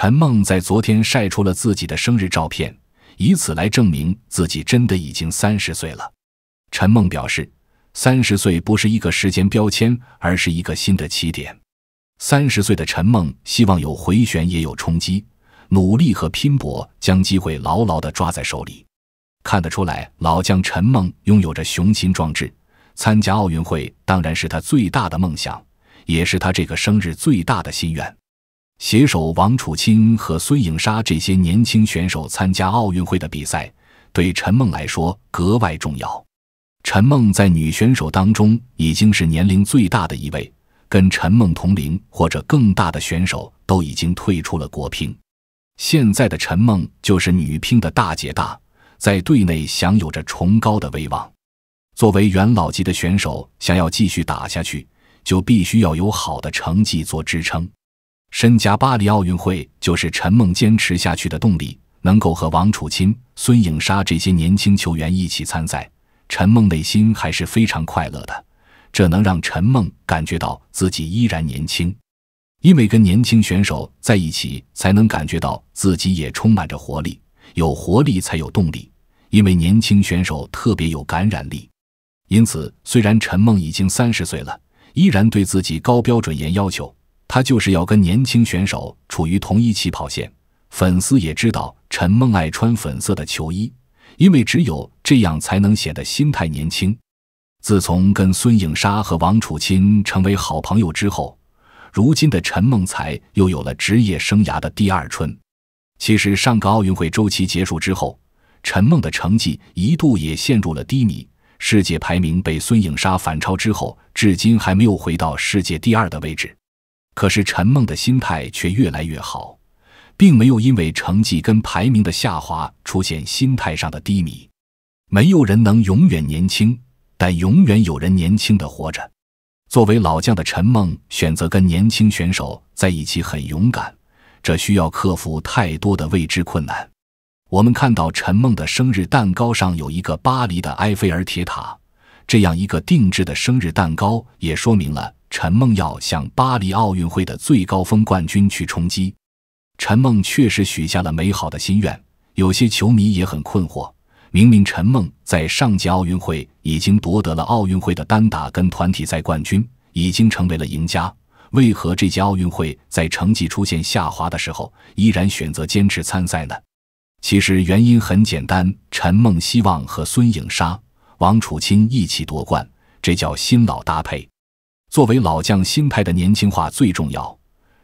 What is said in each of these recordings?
陈梦在昨天晒出了自己的生日照片，以此来证明自己真的已经三十岁了。陈梦表示，三十岁不是一个时间标签，而是一个新的起点。三十岁的陈梦希望有回旋，也有冲击，努力和拼搏将机会牢牢地抓在手里。看得出来，老将陈梦拥有着雄心壮志，参加奥运会当然是他最大的梦想，也是他这个生日最大的心愿。携手王楚钦和孙颖莎这些年轻选手参加奥运会的比赛，对陈梦来说格外重要。陈梦在女选手当中已经是年龄最大的一位，跟陈梦同龄或者更大的选手都已经退出了国乒，现在的陈梦就是女乒的大姐大，在队内享有着崇高的威望。作为元老级的选手，想要继续打下去，就必须要有好的成绩做支撑。身家巴黎奥运会就是陈梦坚持下去的动力。能够和王楚钦、孙颖莎这些年轻球员一起参赛，陈梦内心还是非常快乐的。这能让陈梦感觉到自己依然年轻，因为跟年轻选手在一起，才能感觉到自己也充满着活力。有活力才有动力，因为年轻选手特别有感染力。因此，虽然陈梦已经三十岁了，依然对自己高标准、严要求。他就是要跟年轻选手处于同一起跑线。粉丝也知道陈梦爱穿粉色的球衣，因为只有这样才能显得心态年轻。自从跟孙颖莎和王楚钦成为好朋友之后，如今的陈梦才又有了职业生涯的第二春。其实上个奥运会周期结束之后，陈梦的成绩一度也陷入了低迷，世界排名被孙颖莎反超之后，至今还没有回到世界第二的位置。可是陈梦的心态却越来越好，并没有因为成绩跟排名的下滑出现心态上的低迷。没有人能永远年轻，但永远有人年轻的活着。作为老将的陈梦，选择跟年轻选手在一起很勇敢，这需要克服太多的未知困难。我们看到陈梦的生日蛋糕上有一个巴黎的埃菲尔铁塔，这样一个定制的生日蛋糕也说明了。陈梦要向巴黎奥运会的最高峰冠军去冲击。陈梦确实许下了美好的心愿。有些球迷也很困惑：明明陈梦在上届奥运会已经夺得了奥运会的单打跟团体赛冠军，已经成为了赢家，为何这届奥运会在成绩出现下滑的时候，依然选择坚持参赛呢？其实原因很简单：陈梦希望和孙颖莎、王楚钦一起夺冠，这叫新老搭配。作为老将，心态的年轻化最重要。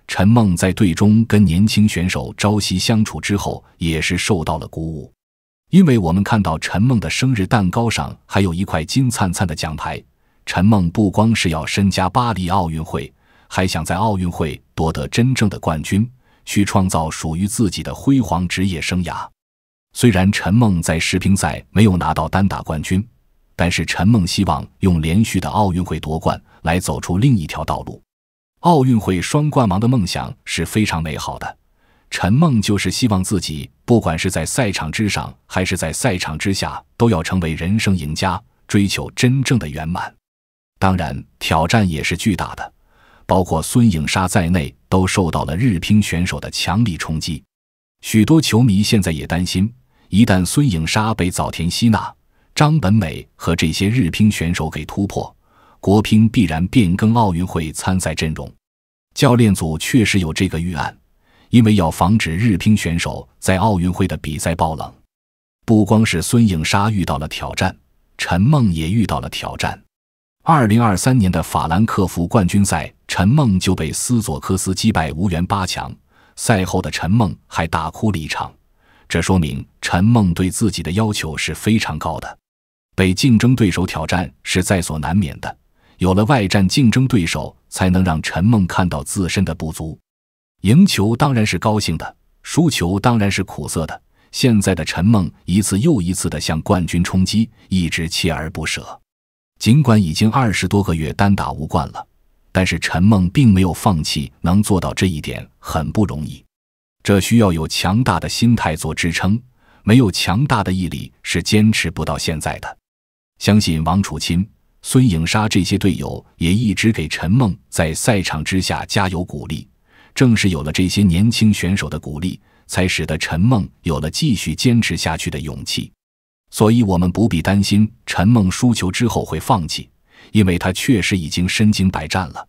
陈梦在队中跟年轻选手朝夕相处之后，也是受到了鼓舞。因为我们看到陈梦的生日蛋糕上还有一块金灿灿的奖牌。陈梦不光是要身加巴黎奥运会，还想在奥运会夺得真正的冠军，去创造属于自己的辉煌职业生涯。虽然陈梦在世乒赛没有拿到单打冠军。但是陈梦希望用连续的奥运会夺冠来走出另一条道路。奥运会双冠王的梦想是非常美好的，陈梦就是希望自己不管是在赛场之上还是在赛场之下，都要成为人生赢家，追求真正的圆满。当然，挑战也是巨大的，包括孙颖莎在内都受到了日乒选手的强力冲击。许多球迷现在也担心，一旦孙颖莎被早田吸纳。张本美和这些日乒选手给突破，国乒必然变更奥运会参赛阵容。教练组确实有这个预案，因为要防止日乒选手在奥运会的比赛爆冷。不光是孙颖莎遇到了挑战，陈梦也遇到了挑战。二零二三年的法兰克福冠军赛，陈梦就被斯佐克斯击败，无缘八强。赛后的陈梦还大哭了一场，这说明陈梦对自己的要求是非常高的。被竞争对手挑战是在所难免的，有了外战，竞争对手才能让陈梦看到自身的不足。赢球当然是高兴的，输球当然是苦涩的。现在的陈梦一次又一次地向冠军冲击，一直锲而不舍。尽管已经二十多个月单打无冠了，但是陈梦并没有放弃。能做到这一点很不容易，这需要有强大的心态做支撑，没有强大的毅力是坚持不到现在的。相信王楚钦、孙颖莎这些队友也一直给陈梦在赛场之下加油鼓励。正是有了这些年轻选手的鼓励，才使得陈梦有了继续坚持下去的勇气。所以，我们不必担心陈梦输球之后会放弃，因为他确实已经身经百战了。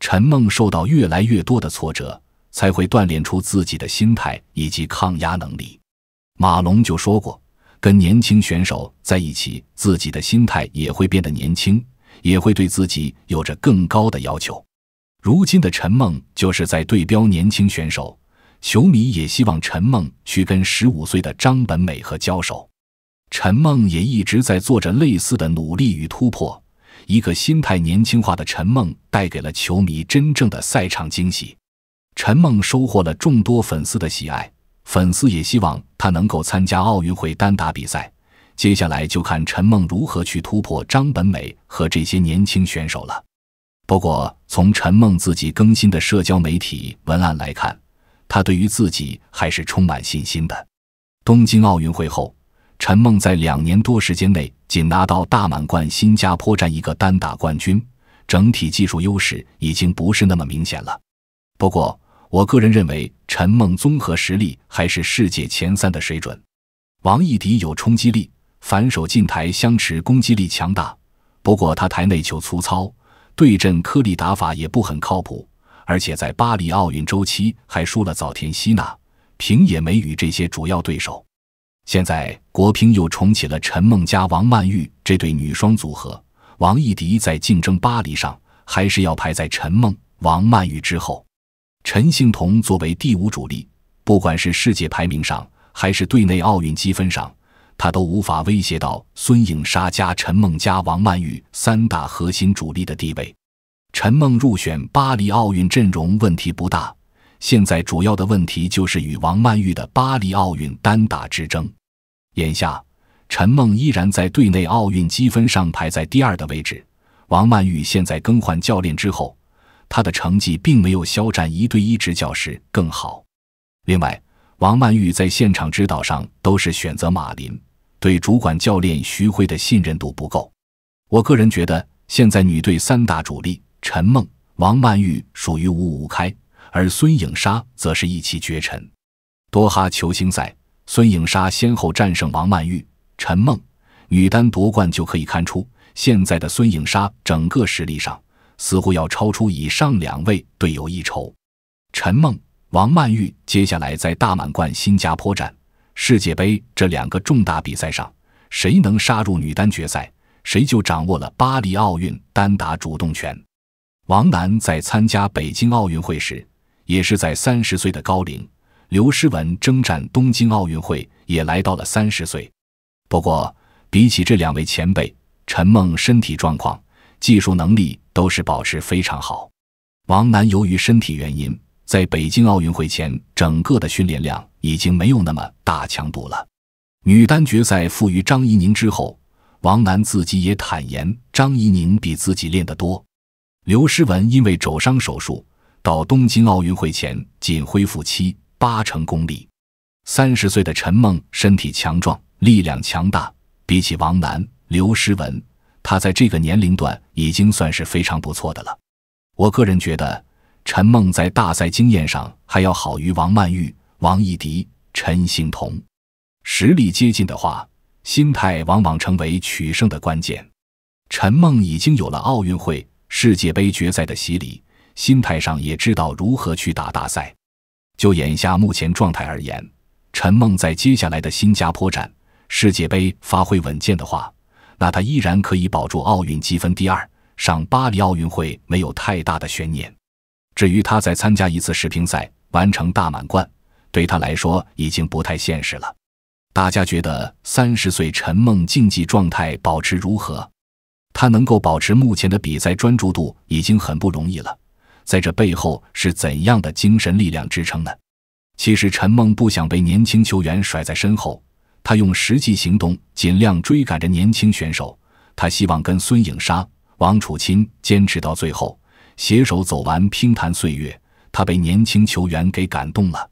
陈梦受到越来越多的挫折，才会锻炼出自己的心态以及抗压能力。马龙就说过。跟年轻选手在一起，自己的心态也会变得年轻，也会对自己有着更高的要求。如今的陈梦就是在对标年轻选手，球迷也希望陈梦去跟十五岁的张本美和交手。陈梦也一直在做着类似的努力与突破，一个心态年轻化的陈梦带给了球迷真正的赛场惊喜，陈梦收获了众多粉丝的喜爱。粉丝也希望他能够参加奥运会单打比赛。接下来就看陈梦如何去突破张本美和这些年轻选手了。不过，从陈梦自己更新的社交媒体文案来看，他对于自己还是充满信心的。东京奥运会后，陈梦在两年多时间内仅拿到大满贯新加坡站一个单打冠军，整体技术优势已经不是那么明显了。不过，我个人认为，陈梦综合实力还是世界前三的水准。王艺迪有冲击力，反手近台相持攻击力强大，不过她台内球粗糙，对阵科利打法也不很靠谱。而且在巴黎奥运周期还输了早田希娜、平野美宇这些主要对手。现在国乒又重启了陈梦加王曼玉这对女双组合，王艺迪在竞争巴黎上还是要排在陈梦、王曼玉之后。陈幸同作为第五主力，不管是世界排名上还是队内奥运积分上，他都无法威胁到孙颖莎、加陈梦加王曼玉三大核心主力的地位。陈梦入选巴黎奥运阵容问题不大，现在主要的问题就是与王曼玉的巴黎奥运单打之争。眼下，陈梦依然在队内奥运积分上排在第二的位置，王曼玉现在更换教练之后。她的成绩并没有肖战一对一执教时更好。另外，王曼玉在现场指导上都是选择马林，对主管教练徐辉的信任度不够。我个人觉得，现在女队三大主力陈梦、王曼玉属于五五开，而孙颖莎则是一骑绝尘。多哈球星赛，孙颖莎先后战胜王曼玉、陈梦，女单夺冠就可以看出，现在的孙颖莎整个实力上。似乎要超出以上两位队友一筹。陈梦、王曼玉接下来在大满贯新加坡站、世界杯这两个重大比赛上，谁能杀入女单决赛，谁就掌握了巴黎奥运单打主动权。王楠在参加北京奥运会时，也是在三十岁的高龄；刘诗雯征战东京奥运会，也来到了三十岁。不过，比起这两位前辈，陈梦身体状况、技术能力。都是保持非常好。王楠由于身体原因，在北京奥运会前，整个的训练量已经没有那么大强度了。女单决赛负于张怡宁之后，王楠自己也坦言，张怡宁比自己练得多。刘诗雯因为肘伤手术，到东京奥运会前仅恢复期八成功力。三十岁的陈梦身体强壮，力量强大，比起王楠、刘诗雯。他在这个年龄段已经算是非常不错的了。我个人觉得，陈梦在大赛经验上还要好于王曼玉、王艺迪、陈幸同。实力接近的话，心态往往成为取胜的关键。陈梦已经有了奥运会、世界杯决赛的洗礼，心态上也知道如何去打大赛。就眼下目前状态而言，陈梦在接下来的新加坡站世界杯发挥稳健的话。那他依然可以保住奥运积分第二，上巴黎奥运会没有太大的悬念。至于他再参加一次世乒赛，完成大满贯，对他来说已经不太现实了。大家觉得三十岁陈梦竞技状态保持如何？他能够保持目前的比赛专注度已经很不容易了，在这背后是怎样的精神力量支撑呢？其实陈梦不想被年轻球员甩在身后。他用实际行动尽量追赶着年轻选手，他希望跟孙颖莎、王楚钦坚持到最后，携手走完乒坛岁月。他被年轻球员给感动了。